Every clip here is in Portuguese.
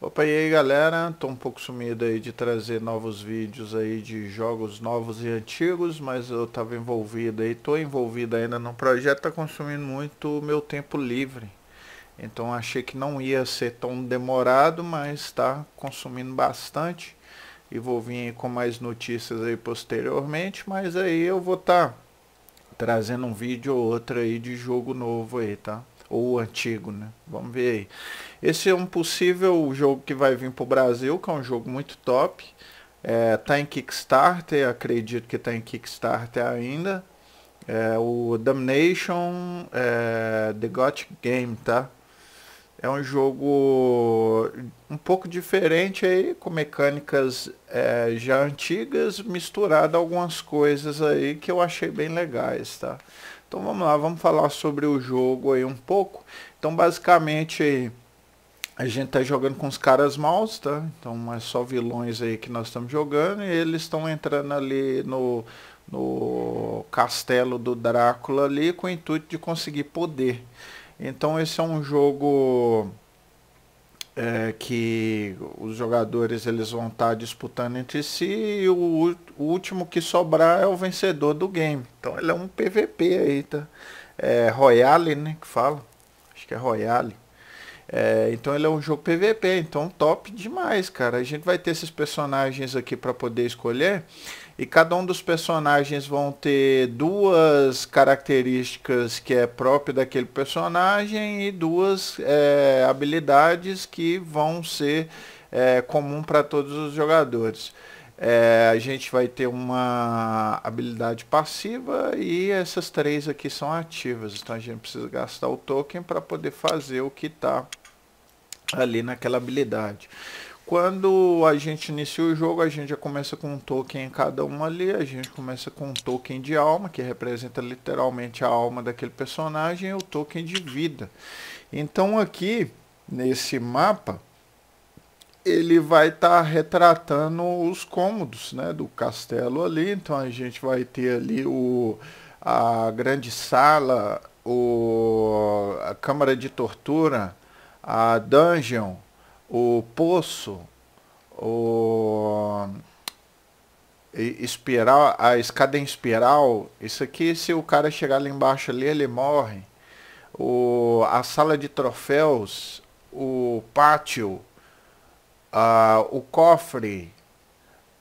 Opa, e aí galera, tô um pouco sumido aí de trazer novos vídeos aí de jogos novos e antigos, mas eu tava envolvido aí, tô envolvido ainda no projeto, tá consumindo muito meu tempo livre. Então achei que não ia ser tão demorado, mas está consumindo bastante. E vou vir com mais notícias aí posteriormente, mas aí eu vou estar tá trazendo um vídeo ou outro aí de jogo novo aí, tá? ou antigo, né? Vamos ver aí. Esse é um possível jogo que vai vir para o Brasil, que é um jogo muito top. É, tá em Kickstarter, acredito que tá em Kickstarter ainda. É, o Damnation é, The Gothic Game, tá? É um jogo um pouco diferente aí, com mecânicas é, já antigas, misturado algumas coisas aí que eu achei bem legais, tá? Então vamos lá, vamos falar sobre o jogo aí um pouco. Então basicamente a gente tá jogando com os caras maus, tá? Então é só vilões aí que nós estamos jogando e eles estão entrando ali no, no castelo do Drácula ali com o intuito de conseguir poder. Então esse é um jogo é, que os jogadores eles vão estar tá disputando entre si e o, o, último que sobrar é o vencedor do game. Então ele é um PVP aí, tá? É, Royale, né? Que fala. Acho que é Royale. É, então ele é um jogo PVP, então top demais, cara. A gente vai ter esses personagens aqui para poder escolher. E cada um dos personagens vão ter duas características que é própria daquele personagem e duas é, habilidades que vão ser é, comum para todos os jogadores. É, a gente vai ter uma habilidade passiva e essas três aqui são ativas. Então a gente precisa gastar o token para poder fazer o que está ali naquela habilidade. Quando a gente inicia o jogo, a gente já começa com um token em cada uma ali. A gente começa com um token de alma, que representa literalmente a alma daquele personagem, e o token de vida. Então aqui, nesse mapa, ele vai estar tá retratando os cômodos né, do castelo ali. Então a gente vai ter ali o, a grande sala, o, a câmara de tortura, a dungeon o poço, o espiral, a escada em espiral, isso aqui se o cara chegar lá embaixo ali, ele morre. O, a sala de troféus, o pátio, a, ah, o cofre,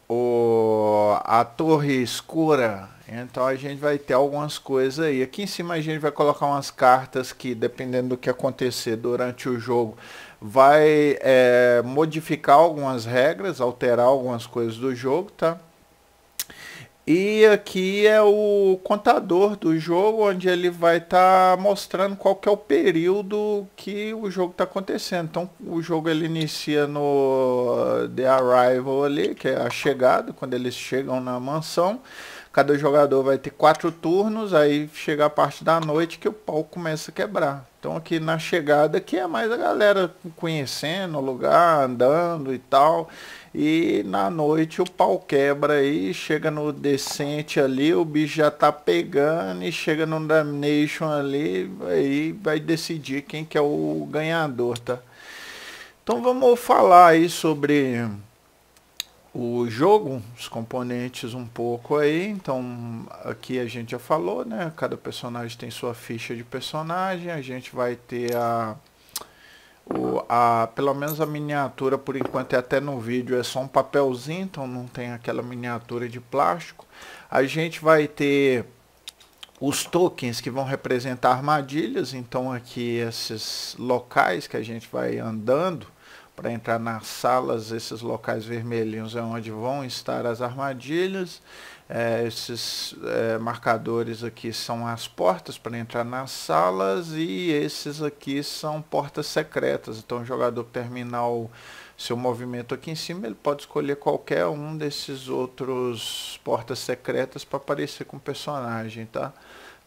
o, a torre escura. Então a gente vai ter algumas coisas aí. Aqui em cima a gente vai colocar umas cartas que, dependendo do que acontecer durante o jogo, vai é, modificar algumas regras, alterar algumas coisas do jogo, tá? E aqui é o contador do jogo, onde ele vai estar tá mostrando qual que é o período que o jogo está acontecendo. Então o jogo ele inicia no uh, The Arrival ali, que é a chegada, quando eles chegam na mansão cada jogador vai ter quatro turnos, aí chega a parte da noite que o pau começa a quebrar. Então aqui na chegada que é mais a galera conhecendo o lugar, andando e tal. E na noite o pau quebra aí, chega no decente ali, o bicho já tá pegando e chega no damnation ali, aí vai decidir quem que é o ganhador, tá? Então vamos falar aí sobre o jogo, os componentes um pouco aí. Então, aqui a gente já falou, né? Cada personagem tem sua ficha de personagem. A gente vai ter a, o, a pelo menos a miniatura por enquanto é até no vídeo é só um papelzinho, então não tem aquela miniatura de plástico. A gente vai ter os tokens que vão representar armadilhas, então aqui esses locais que a gente vai andando para entrar nas salas, esses locais vermelhinhos é onde vão estar as armadilhas. É, esses é, marcadores aqui são as portas para entrar nas salas e esses aqui são portas secretas. Então o jogador terminal seu movimento aqui em cima, ele pode escolher qualquer um desses outros portas secretas para aparecer com o personagem, tá?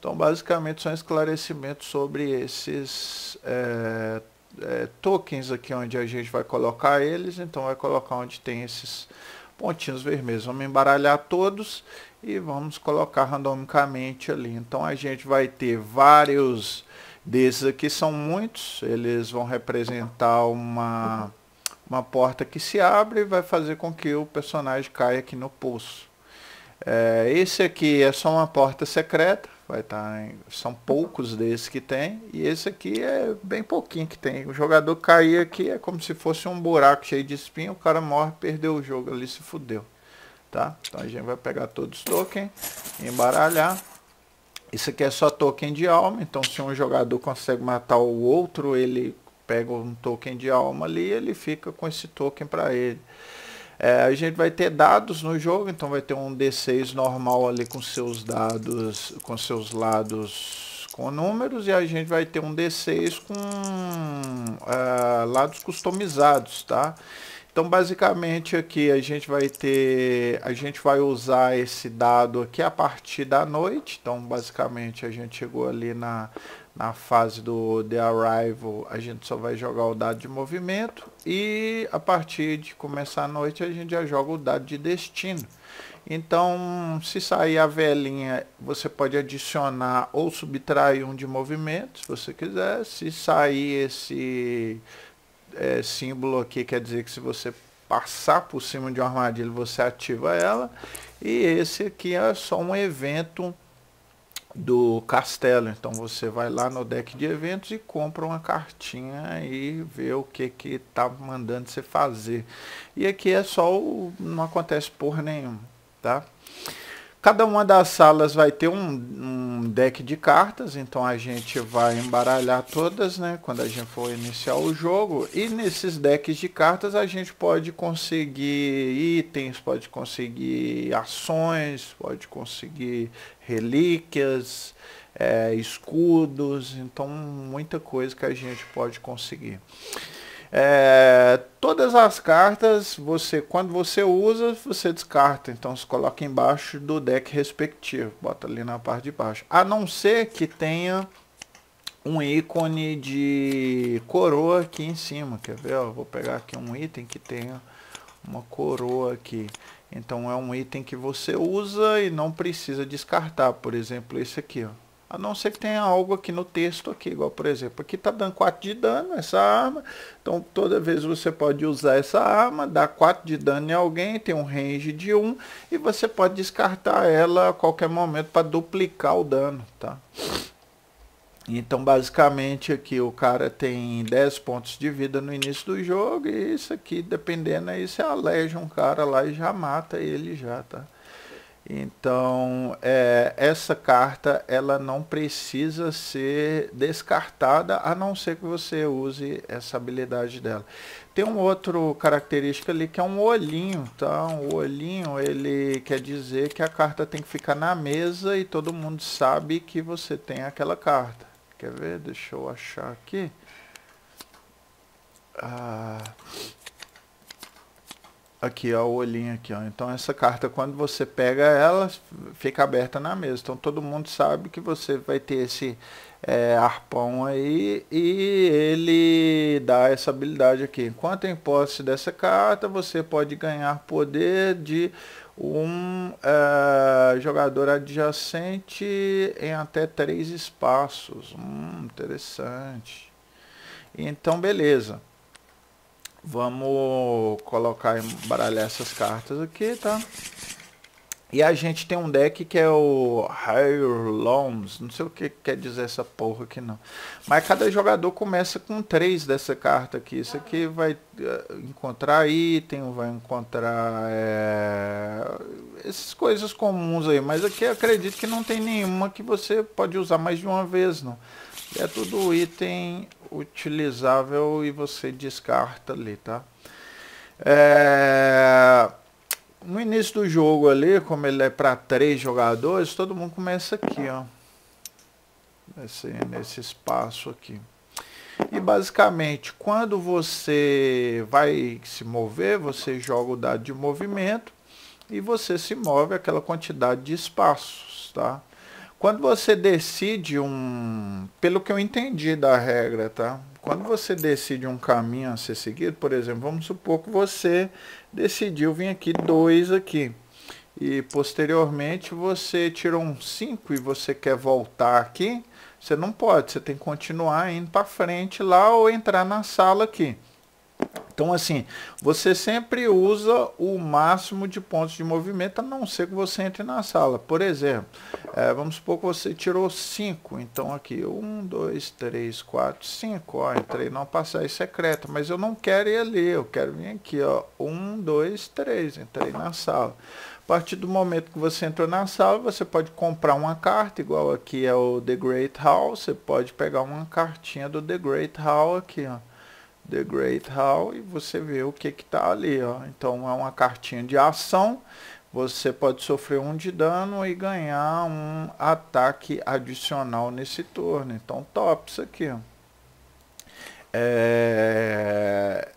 Então basicamente são esclarecimentos sobre esses é, é, tokens aqui onde a gente vai colocar eles, então vai colocar onde tem esses pontinhos vermelhos. Vamos embaralhar todos e vamos colocar randomicamente ali. Então a gente vai ter vários desses aqui, são muitos, eles vão representar uma, uma porta que se abre e vai fazer com que o personagem caia aqui no pulso. É, esse aqui é só uma porta secreta, vai estar tá em, são poucos desses que tem e esse aqui é bem pouquinho que tem o jogador cair aqui é como se fosse um buraco cheio de espinho o cara morre perdeu o jogo ali se fudeu tá então a gente vai pegar todos os tokens embaralhar isso aqui é só token de alma então se um jogador consegue matar o outro ele pega um token de alma ali ele fica com esse token para ele é, a gente vai ter dados no jogo, então vai ter um D6 normal ali com seus dados, com seus lados com números e a gente vai ter um D6 com uh, lados customizados, tá? Então basicamente aqui a gente vai ter, a gente vai usar esse dado aqui a partir da noite, então basicamente a gente chegou ali na na fase do The Arrival a gente só vai jogar o dado de movimento e a partir de começar a noite a gente já joga o dado de destino. Então, se sair a velhinha, você pode adicionar ou subtrair um de movimento, se você quiser. Se sair esse é, símbolo aqui, quer dizer que se você passar por cima de uma armadilha, você ativa ela. E esse aqui é só um evento do castelo. Então você vai lá no deck de eventos e compra uma cartinha e vê o que que tá mandando você fazer. E aqui é só o não acontece porra nenhuma, tá? Cada uma das salas vai ter um, um, deck de cartas, então a gente vai embaralhar todas, né? Quando a gente for iniciar o jogo. E nesses decks de cartas a gente pode conseguir itens, pode conseguir ações, pode conseguir relíquias, é, escudos, então muita coisa que a gente pode conseguir. É, todas as cartas, você quando você usa, você descarta. Então você coloca embaixo do deck respectivo. Bota ali na parte de baixo. A não ser que tenha um ícone de coroa aqui em cima. Quer ver? eu vou pegar aqui um item que tenha uma coroa aqui. Então é um item que você usa e não precisa descartar. Por exemplo, esse aqui. Ó. A não ser que tenha algo aqui no texto aqui, igual por exemplo, aqui está dando 4 de dano essa arma. Então toda vez você pode usar essa arma, dá 4 de dano em alguém, tem um range de 1 e você pode descartar ela a qualquer momento para duplicar o dano, tá? Então basicamente aqui o cara tem 10 pontos de vida no início do jogo e isso aqui, dependendo aí, você aleja um cara lá e já mata ele já, tá? Então, é, essa carta ela não precisa ser descartada, a não ser que você use essa habilidade dela. Tem um outro característica ali que é um olhinho, tá? O um olhinho, ele quer dizer que a carta tem que ficar na mesa e todo mundo sabe que você tem aquela carta. Quer ver? Deixa eu achar aqui. Ah... Aqui, ó, o olhinho aqui, ó. Então essa carta, quando você pega ela, fica aberta na mesa. Então todo mundo sabe que você vai ter esse é, arpão aí e ele dá essa habilidade aqui. Enquanto em posse dessa carta, você pode ganhar poder de um é, jogador adjacente em até três espaços. Hum, interessante. Então, beleza. Vamos colocar e essas cartas aqui, tá? E a gente tem um deck que é o Hyrlons, não sei o que quer dizer essa porra aqui não. Mas cada jogador começa com três dessa carta aqui. Isso aqui vai eh, encontrar item, vai encontrar é, essas coisas comuns aí. Mas aqui acredito que não tem nenhuma que você pode usar mais de uma vez não. É tudo item utilizável e você descarta ali, tá? É... No início do jogo ali, como ele é para três jogadores, todo mundo começa aqui, ó. Nesse, nesse espaço aqui. E basicamente, quando você vai se mover, você joga o dado de movimento e você se move aquela quantidade de espaços, tá? Quando você decide um. Pelo que eu entendi da regra, tá? Quando você decide um caminho a ser seguido, por exemplo, vamos supor que você decidiu vir aqui dois aqui. E posteriormente você tirou um 5 e você quer voltar aqui. Você não pode, você tem que continuar indo para frente lá ou entrar na sala aqui. Então, assim, você sempre usa o máximo de pontos de movimento, a não ser que você entre na sala. Por exemplo, é, vamos supor que você tirou 5. Então, aqui, 1, 2, 3, 4, 5. Ó, entrei numa passagem secreta, mas eu não quero ir ali, eu quero vir aqui, ó. 1, 2, 3, entrei na sala. A partir do momento que você entrou na sala, você pode comprar uma carta, igual aqui é o The Great Hall, você pode pegar uma cartinha do The Great Hall aqui, ó. The Great Hall e você vê o que está ali. Ó. Então é uma cartinha de ação. Você pode sofrer um de dano e ganhar um ataque adicional nesse turno. Então top isso aqui. É...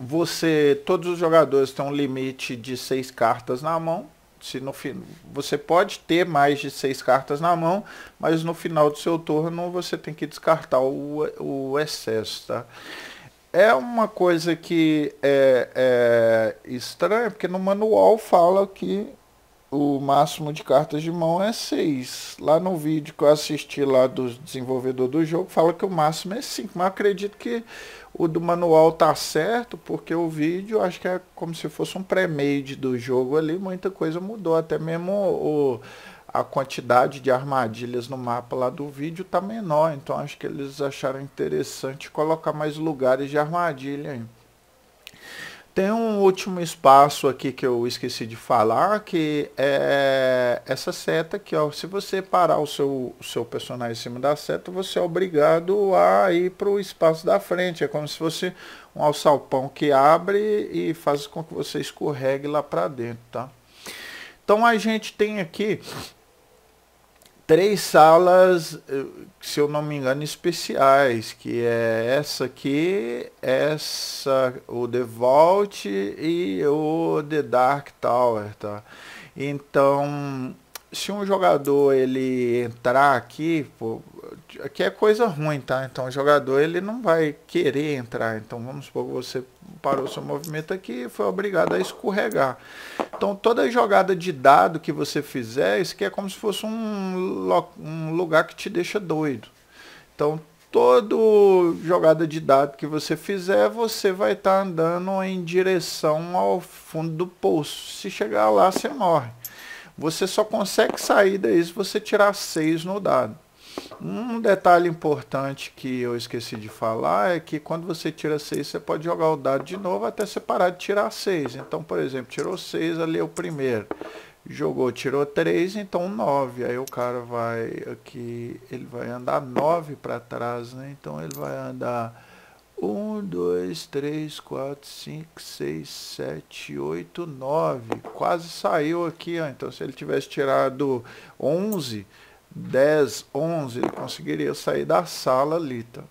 Você, todos os jogadores têm um limite de seis cartas na mão. Se no fim, você pode ter mais de seis cartas na mão, mas no final do seu turno você tem que descartar o, o excesso, tá? é uma coisa que é, é estranha, porque no manual fala que o máximo de cartas de mão é 6. Lá no vídeo que eu assisti lá do desenvolvedor do jogo, fala que o máximo é 5. Mas acredito que o do manual tá certo, porque o vídeo acho que é como se fosse um pré-made do jogo ali, muita coisa mudou. Até mesmo o, a quantidade de armadilhas no mapa lá do vídeo está menor, então acho que eles acharam interessante colocar mais lugares de armadilha. Hein? Tem um último espaço aqui que eu esqueci de falar, que é essa seta aqui, ó. Se você parar o seu, o seu personagem em cima da seta, você é obrigado a ir para o espaço da frente. É como se fosse um alçapão que abre e faz com que você escorregue lá para dentro, tá? Então a gente tem aqui três salas, eh, se eu não me engano, especiais, que é essa aqui, essa, o The Vault e o The Dark Tower, tá? Então, se um jogador ele entrar aqui, pô, aqui é coisa ruim, tá? Então o jogador ele não vai querer entrar. Então vamos supor que você parou seu movimento aqui e foi obrigado a escorregar. Então toda jogada de dado que você fizer, isso aqui é como se fosse um, um lugar que te deixa doido. Então todo jogada de dado que você fizer, você vai estar tá andando em direção ao fundo do poço. Se chegar lá, você morre. Você só consegue sair daí se você tirar 6 no dado. Um detalhe importante que eu esqueci de falar é que quando você tira 6, você pode jogar o dado de novo até você parar de tirar 6. Então, por exemplo, tirou 6, ali é o primeiro. Jogou, tirou 3, então 9. Aí o cara vai aqui, ele vai andar 9 para trás, né? Então ele vai andar 1, 2, 3, 4, 5, 6, 7, 8, 9. Quase saiu aqui, ó. Então, se ele tivesse tirado 11, 10, 11, ele conseguiria sair da sala ali, tá?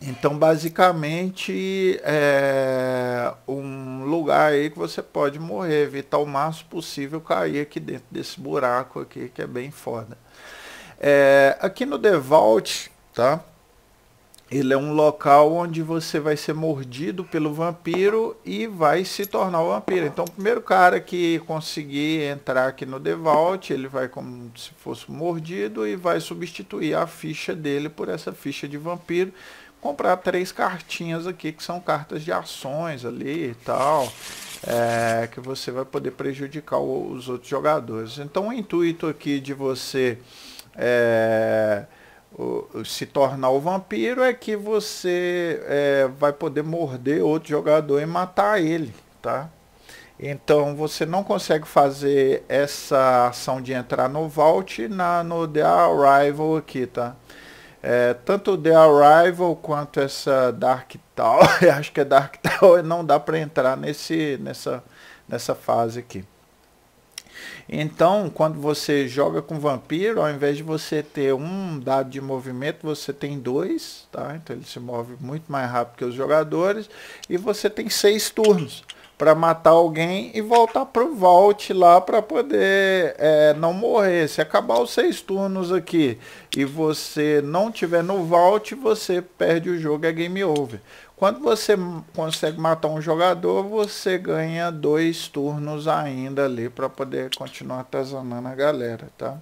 Então, basicamente, é um lugar aí que você pode morrer, evitar o máximo possível cair aqui dentro desse buraco aqui, que é bem foda. É, aqui no The Vault, tá? ele é um local onde você vai ser mordido pelo vampiro e vai se tornar um vampiro. Então, o primeiro cara que conseguir entrar aqui no Devault, ele vai como se fosse mordido e vai substituir a ficha dele por essa ficha de vampiro. Comprar três cartinhas aqui, que são cartas de ações ali e tal, é, que você vai poder prejudicar os outros jogadores. Então, o intuito aqui de você... É, se tornar o vampiro é que você é, vai poder morder outro jogador e matar ele, tá? Então você não consegue fazer essa ação de entrar no Vault na, no The Arrival aqui, tá? É, tanto The Arrival quanto essa Dark Tower, acho que é Dark Tower, não dá para entrar nesse, nessa, nessa fase aqui. Então, quando você joga com vampiro, ao invés de você ter um dado de movimento, você tem dois, tá? Então ele se move muito mais rápido que os jogadores e você tem seis turnos para matar alguém e voltar pro vault lá para poder é, não morrer. Se acabar os seis turnos aqui e você não tiver no vault, você perde o jogo, é game over. Quando você consegue matar um jogador, você ganha dois turnos ainda ali para poder continuar atazanando a galera, tá?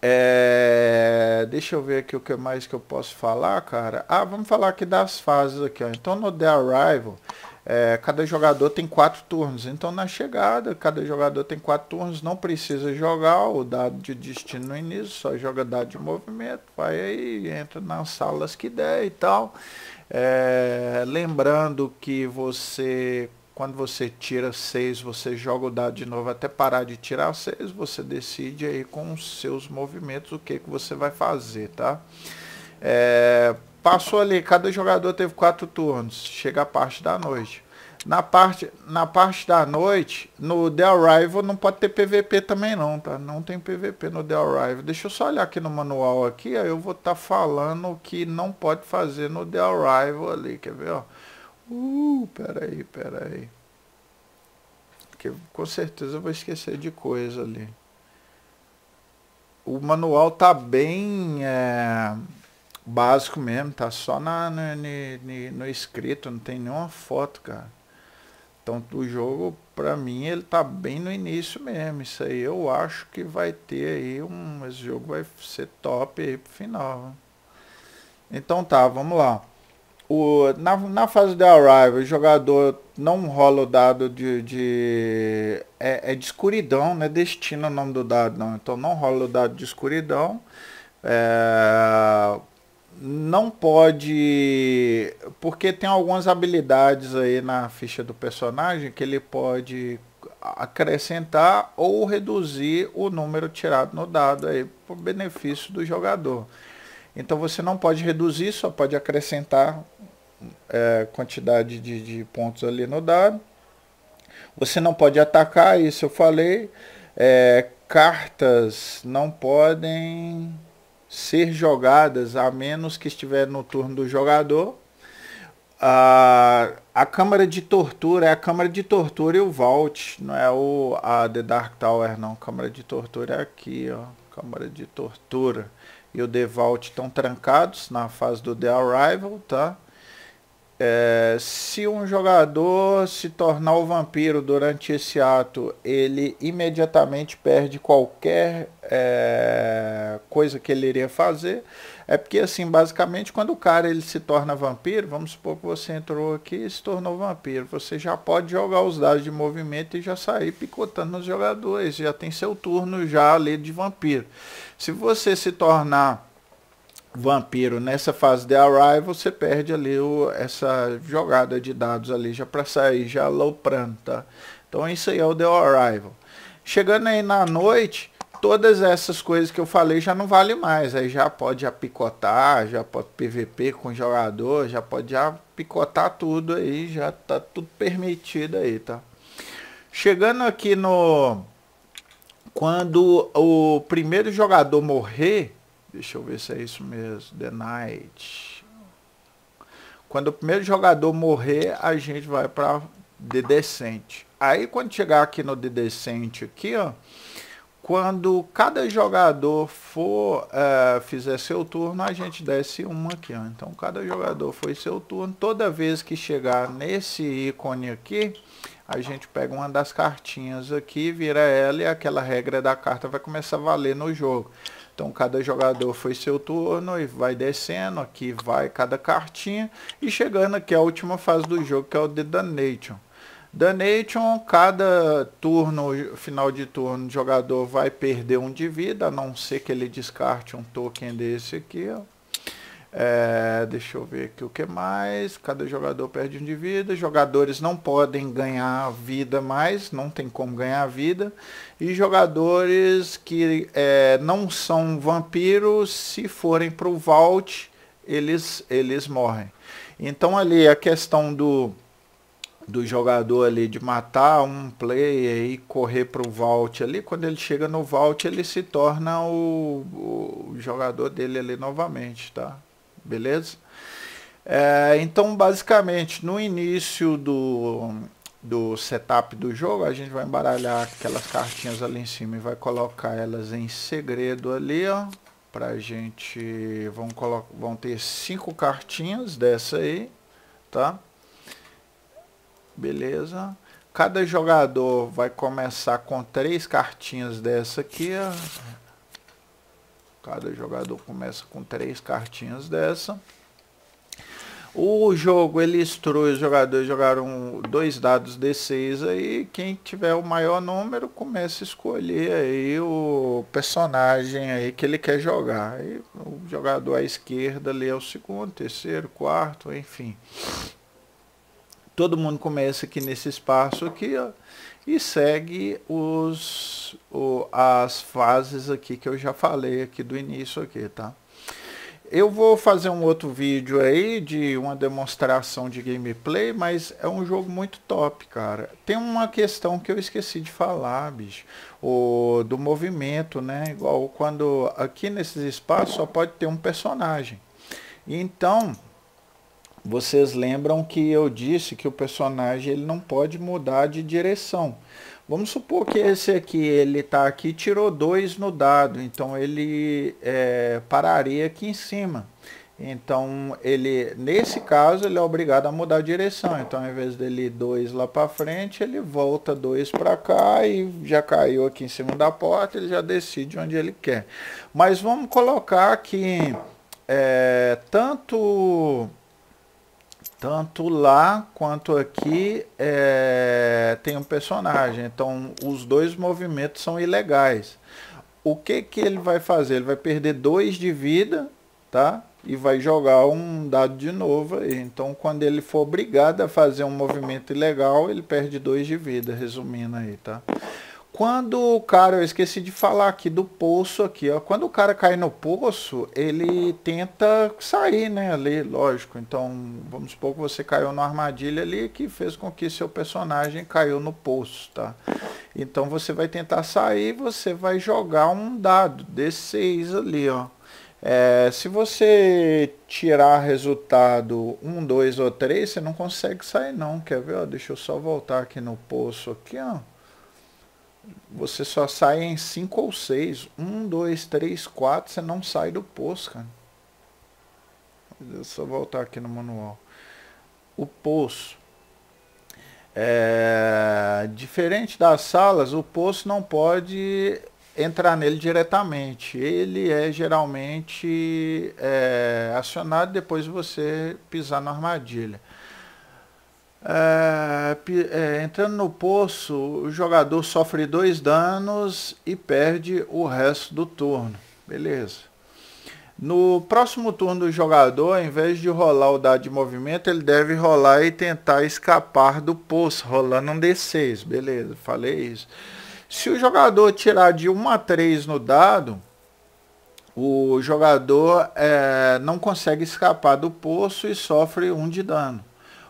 É, deixa eu ver aqui o que mais que eu posso falar, cara. Ah, vamos falar aqui das fases aqui, ó. Então no The Arrival, é, cada jogador tem quatro turnos. Então, na chegada, cada jogador tem quatro turnos, não precisa jogar o dado de destino no início, só joga dado de movimento, vai aí, entra nas salas que der e tal. É, lembrando que você, quando você tira seis, você joga o dado de novo até parar de tirar seis, você decide aí com os seus movimentos o que, que você vai fazer, tá? É, Passou ali, cada jogador teve quatro turnos. Chega a parte da noite. Na parte, na parte da noite, no The Arrival não pode ter PVP também não, tá? Não tem PVP no The Arrival. Deixa eu só olhar aqui no manual aqui, aí eu vou estar tá falando o que não pode fazer no The Arrival ali, quer ver, ó? Uh, peraí, peraí. Porque com certeza eu vou esquecer de coisa ali. O manual tá bem... É básico mesmo, tá só na, no, no, no escrito, não tem nenhuma foto, cara. Então o jogo, pra mim, ele tá bem no início mesmo. Isso aí eu acho que vai ter aí um. Esse jogo vai ser top aí pro final. Então tá, vamos lá. O, na, na fase de arrival, o jogador não rola o dado de. de é, é, de escuridão, né? Destino o nome do dado, não. Então não rola o dado de escuridão. É, não pode. Porque tem algumas habilidades aí na ficha do personagem que ele pode acrescentar ou reduzir o número tirado no dado aí por benefício do jogador. Então você não pode reduzir, só pode acrescentar é, quantidade de, de, pontos ali no dado. Você não pode atacar, isso eu falei. É, cartas não podem ser jogadas a menos que estiver no turno do jogador. A, a Câmara de Tortura é a Câmara de Tortura e o Vault, não é o, a The Dark Tower, não. Câmara de Tortura é aqui, ó. Câmara de Tortura e o The Vault estão trancados na fase do The Arrival, tá? É, se um jogador se tornar o um vampiro durante esse ato, ele imediatamente perde qualquer é, coisa que ele iria fazer. É porque, assim, basicamente, quando o cara ele se torna vampiro, vamos supor que você entrou aqui e se tornou vampiro, você já pode jogar os dados de movimento e já sair picotando nos jogadores, já tem seu turno já ali de vampiro. Se você se tornar vampiro nessa fase de Arrival, você perde ali o, essa jogada de dados ali já para sair já louprando, tá? Então isso aí é o The Arrival. Chegando aí na noite, todas essas coisas que eu falei já não vale mais. Aí já pode já picotar, já pode PVP com jogador, já pode já picotar tudo aí, já tá tudo permitido aí, tá? Chegando aqui no... Quando o primeiro jogador morrer, Deixa eu ver se é isso mesmo. The Night. Quando o primeiro jogador morrer, a gente vai para The Descent. Aí quando chegar aqui no The Descent aqui, ó, quando cada jogador for é, fizer seu turno, a gente desce uma aqui. Ó. Então cada jogador foi seu turno. Toda vez que chegar nesse ícone aqui, a gente pega uma das cartinhas aqui, vira ela e aquela regra da carta vai começar a valer no jogo. Então cada jogador foi seu turno e vai descendo, aqui vai cada cartinha e chegando aqui à última fase do jogo que é o The Donation. Donation, cada turno, final de turno, o jogador vai perder um de vida, a não ser que ele descarte um token desse aqui, ó. É, deixa eu ver aqui o que mais. Cada jogador perde um de vida. Jogadores não podem ganhar vida mais, não tem como ganhar vida. E jogadores que é, não são vampiros, se forem para o vault, eles, eles morrem. Então ali a questão do, do jogador ali de matar um player e correr para o vault ali, quando ele chega no vault, ele se torna o, o jogador dele ali novamente, tá? beleza? É, então, basicamente, no início do, do setup do jogo, a gente vai embaralhar aquelas cartinhas ali em cima e vai colocar elas em segredo ali, ó. Pra gente... Vão, vão ter cinco cartinhas dessa aí, tá? Beleza. Cada jogador vai começar com três cartinhas dessa aqui, ó Cada jogador começa com três cartinhas dessa. O jogo ele estrui, os jogadores jogaram dois dados D6 aí, quem tiver o maior número começa a escolher aí o personagem aí que ele quer jogar. E o jogador à esquerda ali é o segundo, terceiro, quarto, enfim. Todo mundo começa aqui nesse espaço aqui, ó e segue os, o, as fases aqui que eu já falei aqui do início aqui, tá? Eu vou fazer um outro vídeo aí de uma demonstração de gameplay, mas é um jogo muito top, cara. Tem uma questão que eu esqueci de falar, bicho, o, do movimento, né? Igual quando aqui nesses espaços só pode ter um personagem. Então, vocês lembram que eu disse que o personagem ele não pode mudar de direção. Vamos supor que esse aqui, ele está aqui, tirou dois no dado, então ele é, pararia aqui em cima. Então, ele, nesse caso, ele é obrigado a mudar a direção. Então, ao invés dele dois lá para frente, ele volta dois para cá e já caiu aqui em cima da porta, ele já decide onde ele quer. Mas vamos colocar que é, tanto tanto lá quanto aqui é, tem um personagem. Então os dois movimentos são ilegais. O que, que ele vai fazer? Ele vai perder dois de vida, tá? E vai jogar um dado de novo. aí. Então quando ele for obrigado a fazer um movimento ilegal, ele perde dois de vida, resumindo aí, tá? Quando o cara, eu esqueci de falar aqui do poço aqui, ó. Quando o cara cai no poço, ele tenta sair, né? Ali, lógico. Então, vamos supor que você caiu numa armadilha ali que fez com que seu personagem caiu no poço, tá? Então você vai tentar sair, você vai jogar um dado D6 ali, ó. É, se você tirar resultado 1, 2 ou 3, você não consegue sair não. Quer ver? Ó, deixa eu só voltar aqui no poço aqui, ó você só sai em cinco ou seis. Um, dois, três, quatro. você não sai do poço, cara. Deixa eu só voltar aqui no manual. O poço. É, diferente das salas, o poço não pode entrar nele diretamente. Ele é geralmente é, acionado depois de você pisar na armadilha. É, é, entrando no poço, o jogador sofre dois danos e perde o resto do turno. Beleza. No próximo turno do jogador, ao invés de rolar o dado de movimento, ele deve rolar e tentar escapar do poço, rolando um D6. Beleza, falei isso. Se o jogador tirar de 1 a 3 no dado, o jogador é, não consegue escapar do poço e sofre um de dano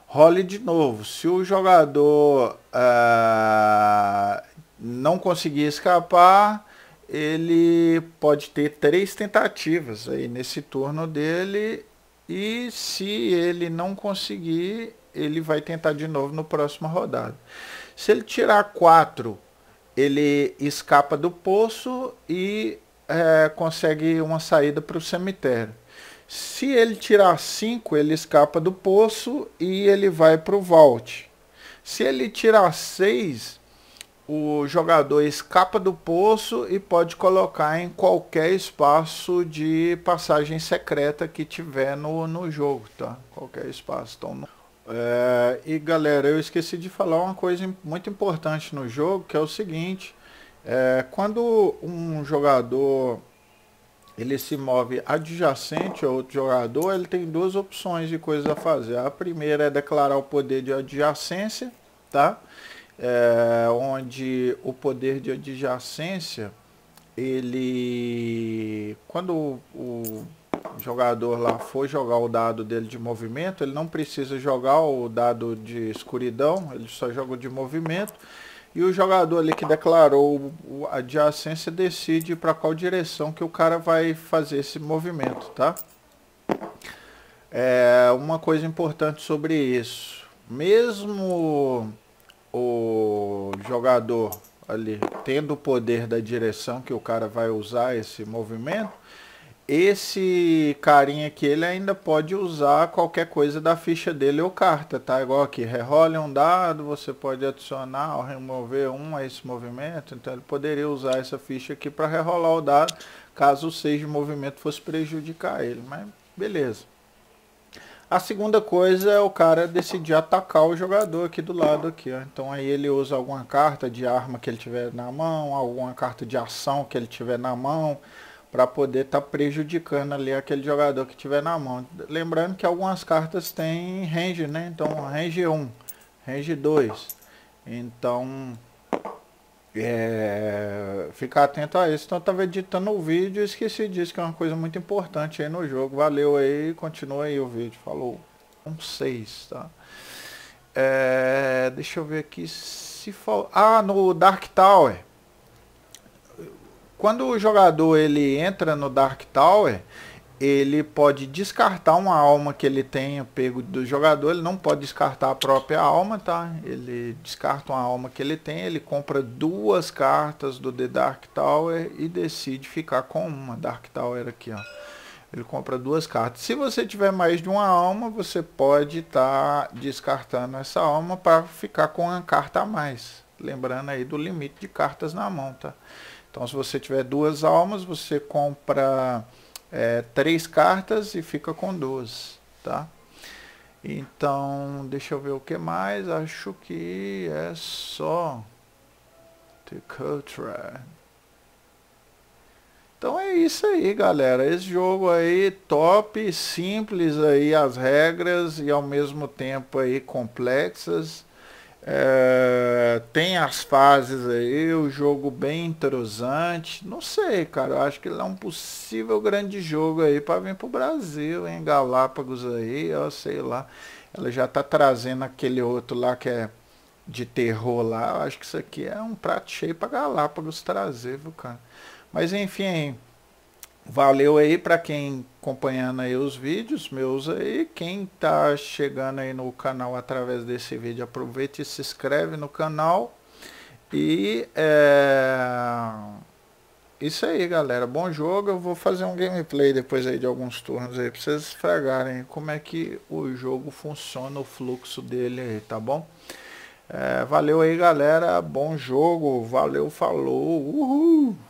role de novo. Se o jogador ah, não conseguir escapar, ele pode ter três tentativas aí nesse turno dele. E se ele não conseguir, ele vai tentar de novo no próximo rodado. Se ele tirar quatro, ele escapa do poço e é, consegue uma saída para o cemitério. Se ele tirar 5, ele escapa do poço e ele vai para o vault. Se ele tirar 6, o jogador escapa do poço e pode colocar em qualquer espaço de passagem secreta que tiver no, no jogo, tá? Qualquer espaço. Então, é, e galera, eu esqueci de falar uma coisa muito importante no jogo, que é o seguinte. É, quando um jogador ele se move adjacente a outro jogador, ele tem duas opções de coisas a fazer. A primeira é declarar o poder de adjacência, tá? É, onde o poder de adjacência, ele. Quando o, o jogador lá for jogar o dado dele de movimento, ele não precisa jogar o dado de escuridão, ele só joga o de movimento e o jogador ali que declarou a adjacência decide para qual direção que o cara vai fazer esse movimento, tá? É uma coisa importante sobre isso. Mesmo o jogador ali tendo o poder da direção que o cara vai usar esse movimento, esse carinha aqui, ele ainda pode usar qualquer coisa da ficha dele ou carta, tá? Igual aqui, rerole um dado, você pode adicionar ou remover um a esse movimento. Então ele poderia usar essa ficha aqui para rerolar o dado, caso o 6 de movimento fosse prejudicar ele. Mas beleza. A segunda coisa é o cara decidir atacar o jogador aqui do lado aqui, ó. Então aí ele usa alguma carta de arma que ele tiver na mão, alguma carta de ação que ele tiver na mão, para poder estar tá prejudicando ali aquele jogador que tiver na mão. Lembrando que algumas cartas têm range, né? Então range 1, range 2. Então é, ficar atento a isso. Então eu tava editando o vídeo e esqueci disso, que é uma coisa muito importante aí no jogo. Valeu aí, continua aí o vídeo. Falou. Um 6, tá? É, deixa eu ver aqui se falta. Ah, no Dark Tower. Quando o jogador ele entra no Dark Tower, ele pode descartar uma alma que ele tenha pego do jogador, ele não pode descartar a própria alma, tá? Ele descarta uma alma que ele tem, ele compra duas cartas do The Dark Tower e decide ficar com uma Dark Tower aqui, ó. Ele compra duas cartas. Se você tiver mais de uma alma, você pode estar tá descartando essa alma para ficar com uma carta a mais. Lembrando aí do limite de cartas na mão, tá? Então, se você tiver duas almas, você compra é, três cartas e fica com duas, tá? Então, deixa eu ver o que mais. Acho que é só. Culture. Então é isso aí, galera. Esse jogo aí top, simples aí as regras e ao mesmo tempo aí complexas. É, tem as fases aí, o jogo bem entrosante. Não sei, cara. Eu acho que ele é um possível grande jogo aí para vir pro Brasil, em Galápagos aí, ó, sei lá. Ela já tá trazendo aquele outro lá que é de terror lá. Eu acho que isso aqui é um prato cheio para Galápagos trazer, viu, cara? Mas enfim, Valeu aí para quem acompanhando aí os vídeos meus aí, quem tá chegando aí no canal através desse vídeo, aproveite e se inscreve no canal. E é isso aí, galera. Bom jogo. Eu vou fazer um gameplay depois aí de alguns turnos aí para vocês esfregarem como é que o jogo funciona, o fluxo dele aí, tá bom? É, valeu aí, galera. Bom jogo. Valeu, falou. Uhul.